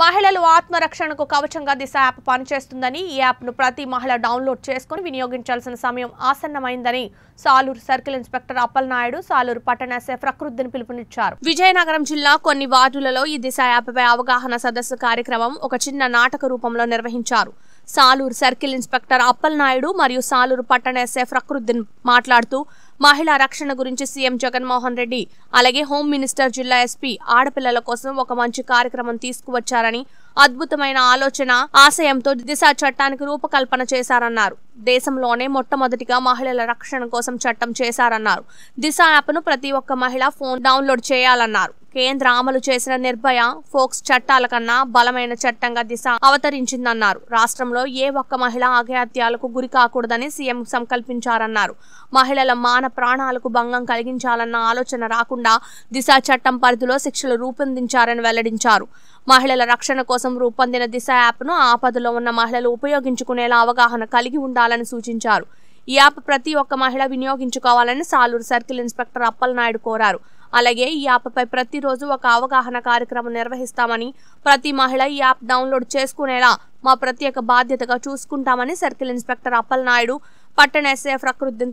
మహిళలు ఆత్మరక్షణకు కవచంగా దిశ యాప్ పనిచేస్తుందని ఈ యాప్ను ప్రతి మహిళ డౌన్లోడ్ చేసుకుని వినియోగించాల్సిన సమయం ఆసన్నమైందని సాలూరు సర్కిల్ ఇన్స్పెక్టర్ అప్పలనాయుడు సాలూరు పట్టణ సెఫ్ రకృద్దిని పిలుపునిచ్చారు విజయనగరం జిల్లా కొన్ని వార్డులలో ఈ దిశ యాప్పై అవగాహన సదస్సు కార్యక్రమం ఒక చిన్న నాటక రూపంలో నిర్వహించారు సాలూరు సర్కిల్ ఇన్స్పెక్టర్ అప్పలనాయుడు మరియు సాలూరు పట్టణ ఎస్ఐ ఫక్రుద్దీన్ మాట్లాడుతూ మహిళా రక్షణ గురించి సీఎం జగన్మోహన్ రెడ్డి అలాగే హోమ్ మినిస్టర్ జిల్లా ఎస్పీ ఆడపిల్లల కోసం ఒక మంచి కార్యక్రమం తీసుకువచ్చారని అద్భుతమైన ఆలోచన ఆశయంతో దిశ చట్టానికి రూపకల్పన చేశారన్నారు దేశంలోనే మొట్టమొదటిగా మహిళల రక్షణ కోసం చట్టం చేశారన్నారు దిశ యాప్ను ప్రతి ఒక్క మహిళ ఫోన్ డౌన్లోడ్ చేయాలన్నారు కేంద్ర అమలు చేసిన నిర్భయ ఫోక్స్ చట్టాల కన్నా బలమైన చట్టంగా దిశ అవతరించిందన్నారు రాష్ట్రంలో ఏ ఒక్క మహిళ అఘాత్యాలకు గురి కాకూడదని సీఎం సంకల్పించారన్నారు మహిళల మాన ప్రాణాలకు భంగం కలిగించాలన్న ఆలోచన రాకుండా దిశ చట్టం పరిధిలో శిక్షలు రూపొందించారని వెల్లడించారు మహిళల రక్షణ కోసం రూపొందిన దిశ యాప్ను ఆపదలో ఉన్న మహిళలు ఉపయోగించుకునేలా అవగాహన కలిగి ఉండాలని సూచించారు ఈ యాప్ ప్రతి ఒక్క మహిళ వినియోగించుకోవాలని సాలూరు సర్కిల్ ఇన్స్పెక్టర్ అప్పలనాయుడు కోరారు అలాగే ఈ యాప్పై ప్రతిరోజు ఒక అవగాహన కార్యక్రమం నిర్వహిస్తామని ప్రతి మహిళ ఈ యాప్ డౌన్లోడ్ చేసుకునేలా మా ప్రత్యేక బాధ్యతగా చూసుకుంటామని సర్కిల్ ఇన్స్పెక్టర్ అప్పలనాయుడు పట్టణ ఎస్ఏ ప్రకృతి